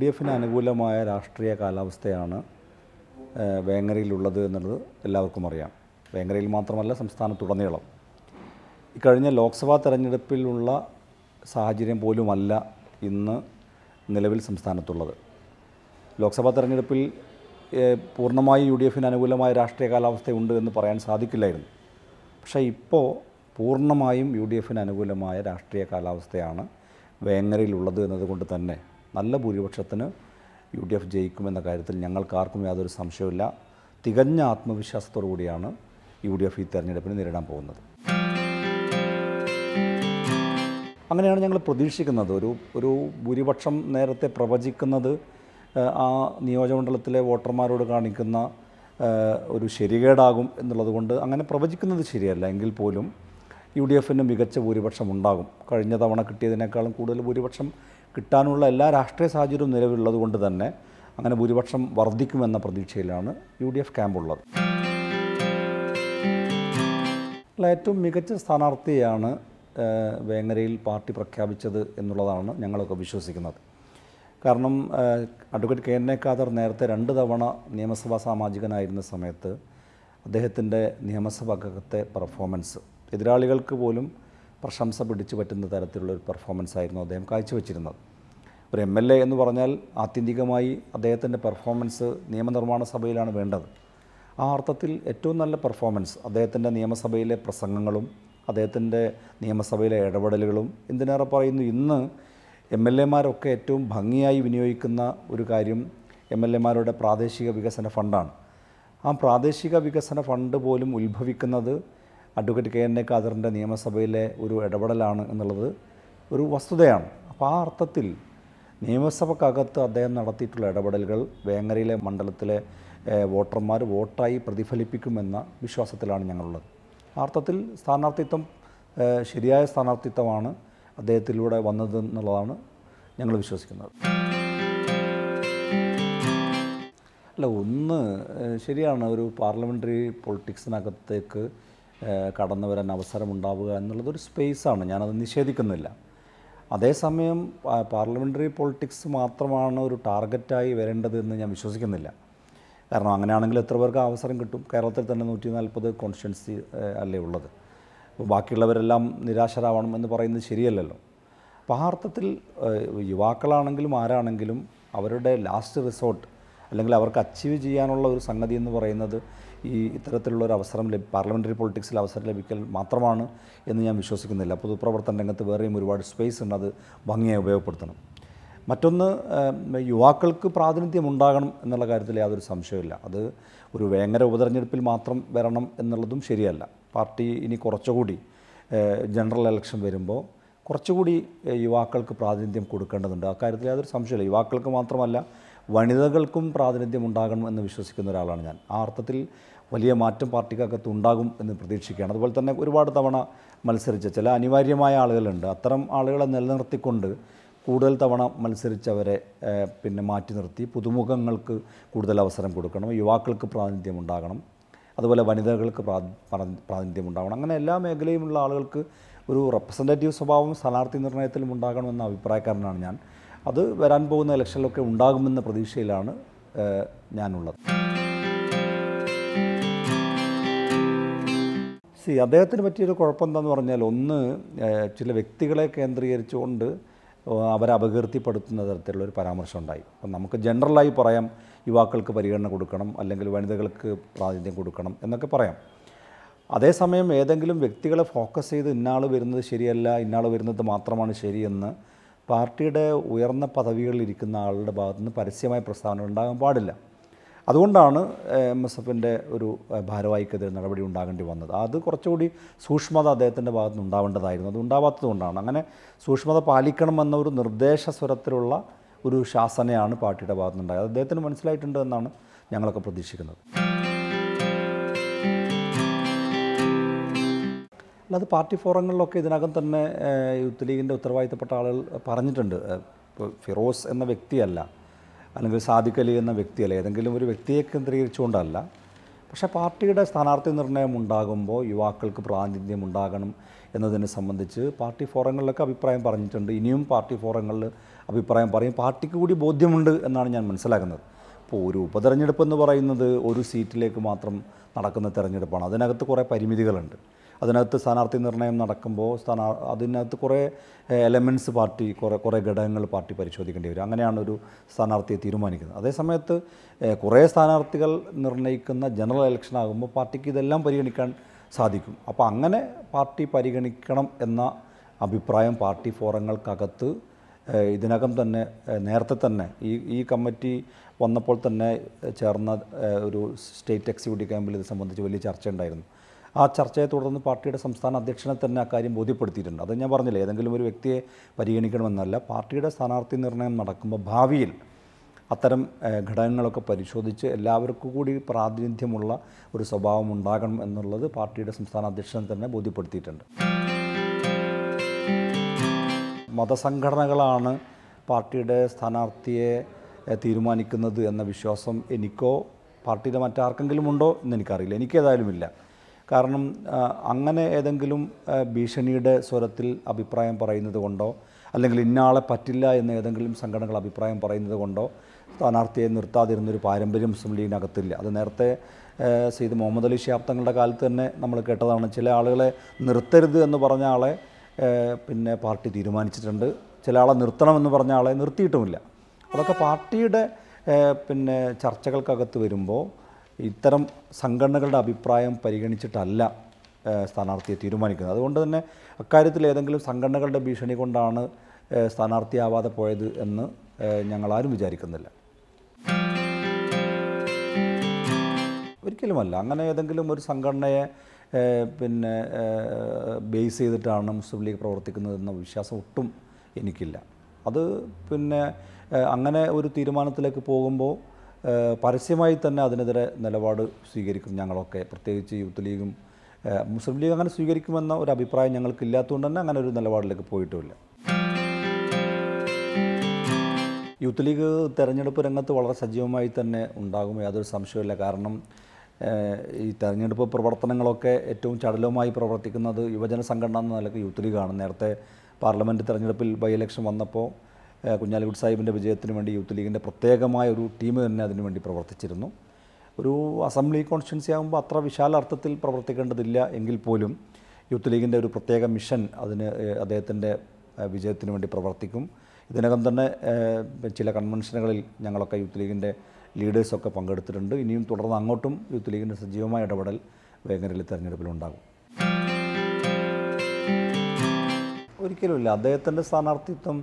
D എഫിന് അനുകൂലമായ രാഷ്ട്രീയ കാലാവസ്ഥയാണ് വേങ്ങരയിലുള്ളത് എന്നുള്ളത് എല്ലാവർക്കും അറിയാം വേങ്ങരയിൽ മാത്രമല്ല സംസ്ഥാനത്തുടനീളം ഇക്കഴിഞ്ഞ ലോക്സഭാ തെരഞ്ഞെടുപ്പിലുള്ള സാഹചര്യം പോലുമല്ല ഇന്ന് നിലവിൽ സംസ്ഥാനത്തുള്ളത് ലോക്സഭാ തെരഞ്ഞെടുപ്പിൽ പൂർണ്ണമായി യു ഡി എഫിന് അനുകൂലമായ രാഷ്ട്രീയ കാലാവസ്ഥയുണ്ട് എന്ന് പറയാൻ സാധിക്കില്ലായിരുന്നു പക്ഷേ ഇപ്പോൾ പൂർണ്ണമായും യു ഡി എഫിന് അനുകൂലമായ രാഷ്ട്രീയ കാലാവസ്ഥയാണ് വേങ്ങരയിലുള്ളത് എന്നതുകൊണ്ട് തന്നെ നല്ല ഭൂരിപക്ഷത്തിന് യു ഡി എഫ് ജയിക്കുമെന്ന കാര്യത്തിൽ ഞങ്ങൾക്കാർക്കും യാതൊരു സംശയമില്ല തികഞ്ഞ ആത്മവിശ്വാസത്തോടു കൂടിയാണ് യു ഡി എഫ് ഈ തെരഞ്ഞെടുപ്പിന് നേരിടാൻ പോകുന്നത് അങ്ങനെയാണ് ഞങ്ങൾ പ്രതീക്ഷിക്കുന്നത് ഒരു ഒരു ഭൂരിപക്ഷം നേരത്തെ പ്രവചിക്കുന്നത് ആ നിയോജകമണ്ഡലത്തിലെ വോട്ടർമാരോട് കാണിക്കുന്ന ഒരു ശരികേടാകും എന്നുള്ളത് കൊണ്ട് അങ്ങനെ പ്രവചിക്കുന്നത് ശരിയല്ല എങ്കിൽ പോലും യു ഡി എഫിന് മികച്ച ഭൂരിപക്ഷം ഉണ്ടാകും കഴിഞ്ഞ തവണ കിട്ടിയതിനേക്കാളും കൂടുതൽ ഭൂരിപക്ഷം കിട്ടാനുള്ള എല്ലാ രാഷ്ട്രീയ സാഹചര്യവും നിലവിലുള്ളതുകൊണ്ട് തന്നെ അങ്ങനെ ഭൂരിപക്ഷം വർദ്ധിക്കുമെന്ന പ്രതീക്ഷയിലാണ് യു ഡി എഫ് ക്യാമ്പുള്ളത് ഏറ്റവും മികച്ച സ്ഥാനാർത്ഥിയാണ് വേങ്ങരയിൽ പാർട്ടി പ്രഖ്യാപിച്ചത് എന്നുള്ളതാണ് ഞങ്ങളൊക്കെ വിശ്വസിക്കുന്നത് കാരണം advocate K N A Khader നേരത്തെ രണ്ട് തവണ നിയമസഭാ സാമാജികനായിരുന്ന സമയത്ത് അദ്ദേഹത്തിൻ്റെ നിയമസഭാകത്തെ പെർഫോമൻസ് എതിരാളികൾക്ക് പോലും പ്രശംസ പിടിച്ചു പറ്റുന്ന തരത്തിലുള്ള ഒരു പെർഫോമൻസ് ആയിരുന്നു അദ്ദേഹം കാഴ്ചവെച്ചിരുന്നത് ഒരു എം എൽ എ എന്ന് പറഞ്ഞാൽ ആത്യന്തികമായി അദ്ദേഹത്തിൻ്റെ പെർഫോമൻസ് നിയമനിർമ്മാണ സഭയിലാണ് വേണ്ടത് ആ അർത്ഥത്തിൽ ഏറ്റവും നല്ല പെർഫോമൻസ് അദ്ദേഹത്തിൻ്റെ നിയമസഭയിലെ പ്രസംഗങ്ങളും അദ്ദേഹത്തിൻ്റെ നിയമസഭയിലെ ഇടപെടലുകളും എന്തിനേറെ പറയുന്നു ഇന്ന് എം എൽ എമാരൊക്കെ ഏറ്റവും ഭംഗിയായി വിനിയോഗിക്കുന്ന ഒരു കാര്യം എം എൽ എമാരുടെ പ്രാദേശിക വികസന ഫണ്ടാണ് ആ പ്രാദേശിക വികസന ഫണ്ട് പോലും ഉത്ഭവിക്കുന്നത് അഡ്വക്കേറ്റ് കെ എൻ എ ഖാദറിൻ്റെ നിയമസഭയിലെ ഒരു ഇടപെടലാണ് എന്നുള്ളത് ഒരു വസ്തുതയാണ് അപ്പോൾ ആ അർത്ഥത്തിൽ നിയമസഭക്കകത്ത് അദ്ദേഹം നടത്തിയിട്ടുള്ള ഇടപെടലുകൾ വേങ്ങരയിലെ മണ്ഡലത്തിലെ വോട്ടർമാർ വോട്ടായി പ്രതിഫലിപ്പിക്കുമെന്ന വിശ്വാസത്തിലാണ് ഞങ്ങളുള്ളത് ആ അർത്ഥത്തിൽ സ്ഥാനാർത്ഥിത്വം ശരിയായ സ്ഥാനാർത്ഥിത്വമാണ് അദ്ദേഹത്തിലൂടെ വന്നത് എന്നുള്ളതാണ് ഞങ്ങൾ വിശ്വസിക്കുന്നത് അല്ല ഒന്ന് ശരിയാണ് ഒരു പാർലമെൻ്ററി പൊളിറ്റിക്സിനകത്തേക്ക് കടന്നു വരാൻ അവസരമുണ്ടാവുക എന്നുള്ളതൊരു സ്പേസാണ് ഞാനത് നിഷേധിക്കുന്നില്ല അതേസമയം പാർലമെൻ്ററി പൊളിറ്റിക്സ് മാത്രമാണ് ഒരു ടാർഗറ്റായി വരേണ്ടതെന്ന് ഞാൻ വിശ്വസിക്കുന്നില്ല കാരണം അങ്ങനെയാണെങ്കിൽ എത്ര പേർക്ക് അവസരം കിട്ടും കേരളത്തിൽ തന്നെ നൂറ്റി നാൽപ്പത് കോൺസ്റ്റിറ്റ്യൻസി അല്ലേ ഉള്ളത് ബാക്കിയുള്ളവരെല്ലാം നിരാശരാവണം എന്ന് പറയുന്നത് ശരിയല്ലല്ലോ അപ്പോൾ ആ അർത്ഥത്തിൽ യുവാക്കളാണെങ്കിലും ആരാണെങ്കിലും അവരുടെ ലാസ്റ്റ് റിസോർട്ട് അല്ലെങ്കിൽ അവർക്ക് അച്ചീവ് ചെയ്യാനുള്ള ഒരു സംഗതി എന്ന് പറയുന്നത് ഈ ഇത്തരത്തിലുള്ള ഒരു അവസരം പാർലമെൻ്ററി പൊളിറ്റിക്സിൽ അവസരം ലഭിക്കൽ മാത്രമാണ് എന്ന് ഞാൻ വിശ്വസിക്കുന്നില്ല പൊതുപ്രവർത്തന രംഗത്ത് വേറെയും ഒരുപാട് സ്പേസ് ഉണ്ട് അത് ഭംഗിയായി ഉപയോഗപ്പെടുത്തണം മറ്റൊന്ന് യുവാക്കൾക്ക് പ്രാതിനിധ്യം ഉണ്ടാകണം എന്നുള്ള കാര്യത്തിൽ യാതൊരു സംശയമില്ല അത് ഒരു വേങ്ങര ഉപതെരഞ്ഞെടുപ്പിൽ മാത്രം വരണം എന്നുള്ളതും ശരിയല്ല പാർട്ടി ഇനി കുറച്ചുകൂടി ജനറൽ ഇലക്ഷൻ വരുമ്പോൾ കുറച്ചുകൂടി യുവാക്കൾക്ക് പ്രാതിനിധ്യം കൊടുക്കേണ്ടതുണ്ട് അക്കാര്യത്തിൽ യാതൊരു സംശയമില്ല യുവാക്കൾക്ക് മാത്രമല്ല വനിതകൾക്കും പ്രാതിനിധ്യം ഉണ്ടാകണം എന്ന് വിശ്വസിക്കുന്ന ഒരാളാണ് ഞാൻ ആ അർത്ഥത്തിൽ വലിയ മാറ്റം പാർട്ടിക്കകത്ത് ഉണ്ടാകും എന്ന് പ്രതീക്ഷിക്കുകയാണ് അതുപോലെ തന്നെ ഒരുപാട് തവണ മത്സരിച്ച ചില അനിവാര്യമായ ആളുകളുണ്ട് അത്തരം ആളുകളെ നിലനിർത്തിക്കൊണ്ട് കൂടുതൽ തവണ മത്സരിച്ചവരെ പിന്നെ മാറ്റി നിർത്തി പുതുമുഖങ്ങൾക്ക് കൂടുതൽ അവസരം കൊടുക്കണം യുവാക്കൾക്ക് പ്രാതിനിധ്യം ഉണ്ടാകണം അതുപോലെ വനിതകൾക്ക് പ്രാതിനിധ്യം ഉണ്ടാകണം അങ്ങനെ എല്ലാ മേഖലയുമുള്ള ആളുകൾക്ക് ഒരു റെപ്രസെൻറ്റേറ്റീവ് സ്വഭാവം സ്ഥാനാർത്ഥി നിർണ്ണയത്തിലും ഉണ്ടാകണമെന്ന അഭിപ്രായക്കാരനാണ് ഞാൻ അത് വരാൻ പോകുന്ന ഇലക്ഷനിലൊക്കെ ഉണ്ടാകുമെന്ന പ്രതീക്ഷയിലാണ് ഞാനുള്ളത് സി അദ്ദേഹത്തിന് പറ്റിയൊരു കുഴപ്പം എന്താണെന്ന് പറഞ്ഞാൽ ഒന്ന് ചില വ്യക്തികളെ കേന്ദ്രീകരിച്ചുകൊണ്ട് അവരെ അപകീർത്തിപ്പെടുത്തുന്ന തരത്തിലുള്ള ഒരു പരാമർശം ഉണ്ടായി അപ്പം നമുക്ക് ജനറലായി പറയാം യുവാക്കൾക്ക് പരിഗണന കൊടുക്കണം അല്ലെങ്കിൽ വനിതകൾക്ക് പ്രാതിനിധ്യം കൊടുക്കണം എന്നൊക്കെ പറയാം അതേസമയം ഏതെങ്കിലും വ്യക്തികളെ ഫോക്കസ് ചെയ്ത് ഇന്നാൾ വരുന്നത് ശരിയല്ല ഇന്നാൾ വരുന്നത് മാത്രമാണ് ശരിയെന്ന് പാർട്ടിയുടെ ഉയർന്ന പദവികളിൽ ഇരിക്കുന്ന ആളുടെ ഭാഗത്തു നിന്ന് പരസ്യമായ പ്രസ്താവന ഉണ്ടാകാൻ പാടില്ല അതുകൊണ്ടാണ് എം എസ് എഫിൻ്റെ ഒരു ഭാരവാഹിക്കെതിരെ നടപടി ഉണ്ടാകേണ്ടി വന്നത് അത് കുറച്ചുകൂടി സൂക്ഷ്മത അദ്ദേഹത്തിൻ്റെ ഭാഗത്ത് നിന്ന് ഉണ്ടാവേണ്ടതായിരുന്നു അത് ഉണ്ടാവാത്തതുകൊണ്ടാണ് അങ്ങനെ സൂക്ഷ്മത പാലിക്കണമെന്ന ഒരു നിർദ്ദേശ സ്വരത്തിലുള്ള ഒരു ശാസനയാണ് പാർട്ടിയുടെ ഭാഗത്തുനിന്നുണ്ടായത് അദ്ദേഹത്തിന് മനസ്സിലായിട്ടുണ്ട് എന്നാണ് ഞങ്ങളൊക്കെ പ്രതീക്ഷിക്കുന്നത് അല്ലാതെ പാർട്ടി ഫോറങ്ങളിലൊക്കെ ഇതിനകം തന്നെ യൂത്ത് ലീഗിൻ്റെ ഉത്തരവാദിത്തപ്പെട്ട ആളുകൾ പറഞ്ഞിട്ടുണ്ട് ഇപ്പോൾ ഫിറോസ് എന്ന വ്യക്തിയല്ല അല്ലെങ്കിൽ സാദിഖ് അലി എന്ന വ്യക്തിയല്ല ഏതെങ്കിലും ഒരു വ്യക്തിയെ കേന്ദ്രീകരിച്ചുകൊണ്ടല്ല പക്ഷേ പാർട്ടിയുടെ സ്ഥാനാർത്ഥി നിർണ്ണയം ഉണ്ടാകുമ്പോൾ യുവാക്കൾക്ക് പ്രാതിനിധ്യം ഉണ്ടാകണം എന്നതിനെ സംബന്ധിച്ച് പാർട്ടി ഫോറങ്ങളിലൊക്കെ അഭിപ്രായം പറഞ്ഞിട്ടുണ്ട് ഇനിയും പാർട്ടി ഫോറങ്ങളിൽ അഭിപ്രായം പറയും പാർട്ടിക്ക് കൂടി ബോധ്യമുണ്ട് എന്നാണ് ഞാൻ മനസ്സിലാക്കുന്നത് ഇപ്പോൾ ഒരു ഉപതെരഞ്ഞെടുപ്പ് എന്ന് പറയുന്നത് ഒരു സീറ്റിലേക്ക് മാത്രം നടക്കുന്ന തിരഞ്ഞെടുപ്പാണ് അതിനകത്ത് കുറേ പരിമിതികളുണ്ട് അതിനകത്ത് സ്ഥാനാർത്ഥി നിർണയം നടക്കുമ്പോൾ സ്ഥാനാ അതിനകത്ത് കുറേ എലമെൻറ്റ്സ് പാർട്ടി കുറേ കുറേ ഘടകങ്ങൾ പാർട്ടി പരിശോധിക്കേണ്ടി വരും അങ്ങനെയാണ് ഒരു സ്ഥാനാർത്ഥിയെ തീരുമാനിക്കുന്നത് അതേസമയത്ത് കുറേ സ്ഥാനാർത്ഥികൾ നിർണ്ണയിക്കുന്ന ജനറൽ ഇലക്ഷൻ ആകുമ്പോൾ പാർട്ടിക്ക് ഇതെല്ലാം പരിഗണിക്കാൻ സാധിക്കും അപ്പോൾ അങ്ങനെ പാർട്ടി പരിഗണിക്കണം എന്ന അഭിപ്രായം പാർട്ടി ഫോറങ്ങൾക്കകത്ത് ഇതിനകം തന്നെ നേരത്തെ തന്നെ ഈ ഈ കമ്മിറ്റി വന്നപ്പോൾ തന്നെ ചേർന്ന ഒരു സ്റ്റേറ്റ് എക്സിക്യൂട്ടീവ് ക്യാമ്പിൽ ഇത് സംബന്ധിച്ച് വലിയ ചർച്ച ഉണ്ടായിരുന്നു ആ ചർച്ചയെ തുടർന്ന് പാർട്ടിയുടെ സംസ്ഥാന അധ്യക്ഷനെ തന്നെ അക്കാര്യം ബോധ്യപ്പെടുത്തിയിട്ടുണ്ട് അത് ഞാൻ പറഞ്ഞില്ല ഏതെങ്കിലും ഒരു വ്യക്തിയെ പരിഗണിക്കണമെന്നല്ല പാർട്ടിയുടെ സ്ഥാനാർത്ഥി നിർണ്ണയം നടക്കുമ്പോൾ ഭാവിയിൽ അത്തരം ഘടകങ്ങളൊക്കെ പരിശോധിച്ച് എല്ലാവർക്കും കൂടി പ്രാതിനിധ്യമുള്ള ഒരു സ്വഭാവം ഉണ്ടാകണം എന്നുള്ളത് പാർട്ടിയുടെ സംസ്ഥാന അധ്യക്ഷൻ തന്നെ ബോധ്യപ്പെടുത്തിയിട്ടുണ്ട് മതസംഘടനകളാണ് പാർട്ടിയുടെ സ്ഥാനാർത്ഥിയെ തീരുമാനിക്കുന്നത് എന്ന വിശ്വാസം എനിക്കോ പാർട്ടിയിലെ മറ്റാർക്കെങ്കിലും ഉണ്ടോ എന്ന് എനിക്കറിയില്ല എനിക്കേതായാലും ഇല്ല കാരണം അങ്ങനെ ഏതെങ്കിലും ഭീഷണിയുടെ സ്വരത്തിൽ അഭിപ്രായം പറയുന്നത് കൊണ്ടോ അല്ലെങ്കിൽ ഇന്നാളെ പറ്റില്ല എന്ന് ഏതെങ്കിലും സംഘടനകൾ അഭിപ്രായം പറയുന്നത് കൊണ്ടോ സ്ഥാനാർത്ഥിയെ നിർത്താതിരുന്നൊരു പാരമ്പര്യം മുസ്ലിം ലീഗിനകത്തില്ല അത് നേരത്തെ സെയ്ദ് മുഹമ്മദ് അലി ശാബ്ദങ്ങളുടെ കാലത്ത് തന്നെ നമ്മൾ കേട്ടതാണ് ചില ആളുകളെ നിർത്തരുത് എന്ന് പറഞ്ഞ ആളെ പിന്നെ പാർട്ടി തീരുമാനിച്ചിട്ടുണ്ട് ചില ആളെ നിർത്തണമെന്ന് പറഞ്ഞ ആളെ നിർത്തിയിട്ടുമില്ല അതൊക്കെ പാർട്ടിയുടെ പിന്നെ ചർച്ചകൾക്കകത്ത് വരുമ്പോൾ ഇത്തരം സംഘടനകളുടെ അഭിപ്രായം പരിഗണിച്ചിട്ടല്ല സ്ഥാനാർത്ഥിയെ തീരുമാനിക്കുന്നത് അതുകൊണ്ട് തന്നെ അക്കാര്യത്തിൽ ഏതെങ്കിലും സംഘടനകളുടെ ഭീഷണി കൊണ്ടാണ് സ്ഥാനാർത്ഥിയാവാതെ പോയത് എന്ന് ഞങ്ങളാരും വിചാരിക്കുന്നില്ല ഒരിക്കലുമല്ല അങ്ങനെ ഏതെങ്കിലും ഒരു സംഘടനയെ പിന്നെ ബേസ് ചെയ്തിട്ടാണ് മുസ്ലിം ലീഗ് പ്രവർത്തിക്കുന്നതെന്ന വിശ്വാസം ഒട്ടും എനിക്കില്ല അത് പിന്നെ അങ്ങനെ ഒരു തീരുമാനത്തിലേക്ക് പോകുമ്പോൾ പരസ്യമായി തന്നെ അതിനെതിരെ നിലപാട് സ്വീകരിക്കും ഞങ്ങളൊക്കെ പ്രത്യേകിച്ച് യൂത്ത് ലീഗും മുസ്ലിം ലീഗ് അങ്ങനെ സ്വീകരിക്കുമെന്ന ഒരു അഭിപ്രായം ഞങ്ങൾക്കില്ലാത്തതുകൊണ്ട് തന്നെ അങ്ങനെ ഒരു നിലപാടിലേക്ക് പോയിട്ടുമില്ല യൂത്ത് ലീഗ് തെരഞ്ഞെടുപ്പ് രംഗത്ത് വളരെ സജീവമായി തന്നെ ഉണ്ടാകും യാതൊരു സംശയമില്ല കാരണം ഈ തെരഞ്ഞെടുപ്പ് പ്രവർത്തനങ്ങളൊക്കെ ഏറ്റവും ചടലവുമായി പ്രവർത്തിക്കുന്നത് യുവജന സംഘടന എന്ന നിലയ്ക്ക് യൂത്ത് ലീഗാണ് നേരത്തെ പാർലമെൻറ്റ് തെരഞ്ഞെടുപ്പിൽ ബൈ ഇലക്ഷൻ വന്നപ്പോൾ കുഞ്ഞാലിക്കുട്ടി സാഹിബിൻ്റെ വിജയത്തിന് വേണ്ടി യൂത്ത് ലീഗിൻ്റെ പ്രത്യേകമായ ഒരു ടീം തന്നെ അതിനുവേണ്ടി പ്രവർത്തിച്ചിരുന്നു ഒരു അസംബ്ലി കോൺസ്റ്റിറ്റ്യൻസി ആകുമ്പോൾ അത്ര വിശാല അർത്ഥത്തിൽ പ്രവർത്തിക്കേണ്ടതില്ല എങ്കിൽ പോലും യൂത്ത് ലീഗിൻ്റെ ഒരു പ്രത്യേക മിഷൻ അതിന് അദ്ദേഹത്തിൻ്റെ വിജയത്തിന് വേണ്ടി പ്രവർത്തിക്കും ഇതിനകം തന്നെ ചില കൺവെൻഷനുകളിൽ ഞങ്ങളൊക്കെ യൂത്ത് ലീഗിൻ്റെ ലീഡേഴ്സൊക്കെ പങ്കെടുത്തിട്ടുണ്ട് ഇനിയും തുടർന്ന് അങ്ങോട്ടും യൂത്ത് ലീഗിൻ്റെ സജീവമായ ഇടപെടൽ വേങ്ങരയിലെ തെരഞ്ഞെടുപ്പിലുണ്ടാകും ഒരിക്കലുമില്ല അദ്ദേഹത്തിൻ്റെ സ്ഥാനാർത്ഥിത്വം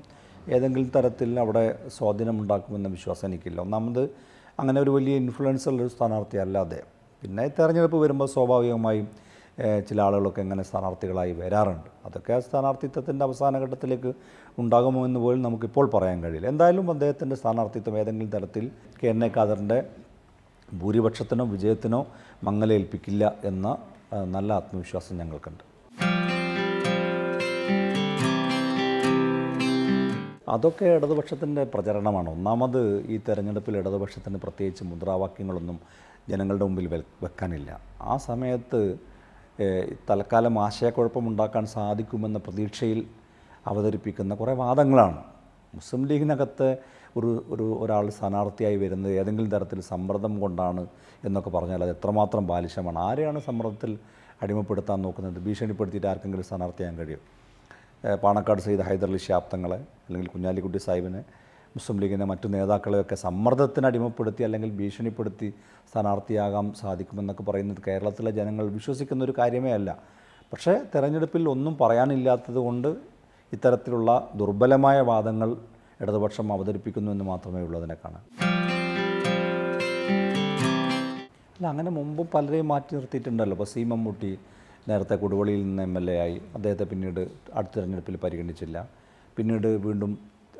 ഏതെങ്കിലും തരത്തിൽ അവിടെ സ്വാധീനമുണ്ടാക്കുമെന്ന വിശ്വാസം എനിക്കില്ല ഒന്നാമത് അങ്ങനെ ഒരു വലിയ ഇൻഫ്ലുവൻസ് ഉള്ളൊരു സ്ഥാനാർത്ഥി അല്ലാതെ പിന്നെ തെരഞ്ഞെടുപ്പ് വരുമ്പോൾ സ്വാഭാവികമായും ചില ആളുകളൊക്കെ എങ്ങനെ സ്ഥാനാർത്ഥികളായി വരാറുണ്ട് അതൊക്കെ ആ സ്ഥാനാർത്ഥിത്വത്തിൻ്റെ അവസാന ഘട്ടത്തിലേക്ക് ഉണ്ടാകുമോ എന്ന് പോലും നമുക്കിപ്പോൾ പറയാൻ കഴിയില്ല എന്തായാലും അദ്ദേഹത്തിൻ്റെ സ്ഥാനാർത്ഥിത്വം ഏതെങ്കിലും തരത്തിൽ കെ എൻ എ ഖാദറിൻ്റെ ഭൂരിപക്ഷത്തിനോ വിജയത്തിനോ മങ്ങലേൽപ്പിക്കില്ല എന്ന നല്ല ആത്മവിശ്വാസം ഞങ്ങൾക്കുണ്ട് അതൊക്കെ ഇടതുപക്ഷത്തിൻ്റെ പ്രചരണമാണ് ഒന്നാമത് ഈ തെരഞ്ഞെടുപ്പിൽ ഇടതുപക്ഷത്തിന് പ്രത്യേകിച്ച് മുദ്രാവാക്യങ്ങളൊന്നും ജനങ്ങളുടെ മുമ്പിൽ വെക്കാനില്ല ആ സമയത്ത് തൽക്കാലം ആശയക്കുഴപ്പമുണ്ടാക്കാൻ സാധിക്കുമെന്ന പ്രതീക്ഷയിൽ അവതരിപ്പിക്കുന്ന കുറേ വാദങ്ങളാണ് മുസ്ലിം ലീഗിനകത്ത് ഒരു ഒരു ഒരാൾ സ്ഥാനാർത്ഥിയായി വരുന്നത് ഏതെങ്കിലും തരത്തിൽ സമ്മർദ്ദം കൊണ്ടാണ് എന്നൊക്കെ പറഞ്ഞാൽ അത് എത്രമാത്രം ബാലിശമാണ് ആരെയാണ് സമ്മർദ്ദത്തിൽ അടിമപ്പെടുത്താൻ നോക്കുന്നത് ഭീഷണിപ്പെടുത്തിയിട്ട് ആർക്കെങ്കിലും സ്ഥാനാർത്ഥിയാൻ കഴിയും പാണക്കാട് സയ്യിദ് ഹൈദർലി ശാബ്ദങ്ങളെ അല്ലെങ്കിൽ കുഞ്ഞാലിക്കുട്ടി സാഹിബിനെ മുസ്ലിം ലീഗിൻ്റെ മറ്റു നേതാക്കളെയൊക്കെ സമ്മർദ്ദത്തിന് അടിമപ്പെടുത്തി അല്ലെങ്കിൽ ഭീഷണിപ്പെടുത്തി സ്ഥാനാർത്ഥിയാകാൻ സാധിക്കുമെന്നൊക്കെ പറയുന്നത് കേരളത്തിലെ ജനങ്ങൾ വിശ്വസിക്കുന്ന ഒരു കാര്യമേ അല്ല പക്ഷേ തെരഞ്ഞെടുപ്പിൽ ഒന്നും പറയാനില്ലാത്തത് കൊണ്ട് ഇത്തരത്തിലുള്ള ദുർബലമായ വാദങ്ങൾ ഇടതുപക്ഷം അവതരിപ്പിക്കുന്നു എന്ന് മാത്രമേ ഉള്ളൂ അതിനെ കാണാൻ അല്ല അങ്ങനെ മുമ്പ് പലരെയും മാറ്റി നിർത്തിയിട്ടുണ്ടല്ലോ ഇപ്പോൾ സി മമ്മൂട്ടി നേരത്തെ കൊടുവള്ളിയിൽ നിന്ന് എം എൽ എ ആയി അദ്ദേഹത്തെ പിന്നീട് അടുത്ത തിരഞ്ഞെടുപ്പിൽ പരിഗണിച്ചില്ല പിന്നീട് വീണ്ടും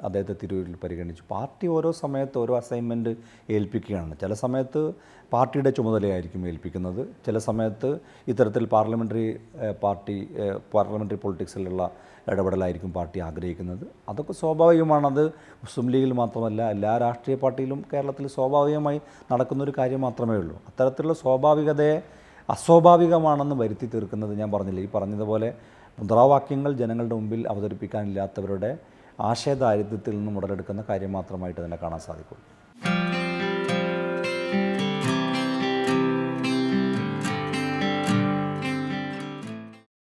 അദ്ദേഹത്തെ തിരൂരിൽ പരിഗണിച്ചു പാർട്ടി ഓരോ സമയത്ത് ഓരോ അസൈൻമെൻറ്റ് ഏൽപ്പിക്കുകയാണ് ചില സമയത്ത് പാർട്ടിയുടെ ചുമതലയായിരിക്കും ഏൽപ്പിക്കുന്നത് ചില സമയത്ത് ഇത്തരത്തിൽ പാർലമെൻ്ററി പാർട്ടി പാർലമെൻ്ററി പൊളിറ്റിക്സിലുള്ള ഇടപെടലായിരിക്കും പാർട്ടി ആഗ്രഹിക്കുന്നത് അതൊക്കെ സ്വാഭാവികമാണ് അത് മുസ്ലിം ലീഗിൽ മാത്രമല്ല എല്ലാ രാഷ്ട്രീയ പാർട്ടിയിലും കേരളത്തിൽ സ്വാഭാവികമായി നടക്കുന്നൊരു കാര്യം മാത്രമേ ഉള്ളൂ അത്തരത്തിലുള്ള സ്വാഭാവികതയെ അസ്വാഭാവികമാണെന്ന് വരുത്തി തീർക്കുന്നത് ഞാൻ പറഞ്ഞില്ല ഈ പറഞ്ഞതുപോലെ മുദ്രാവാക്യങ്ങൾ ജനങ്ങളുടെ മുമ്പിൽ അവതരിപ്പിക്കാനില്ലാത്തവരുടെ ആശയദാരിദ്ര്യത്തിൽ നിന്നും ഉടലെടുക്കുന്ന കാര്യം മാത്രമായിട്ട് തന്നെ കാണാൻ സാധിക്കും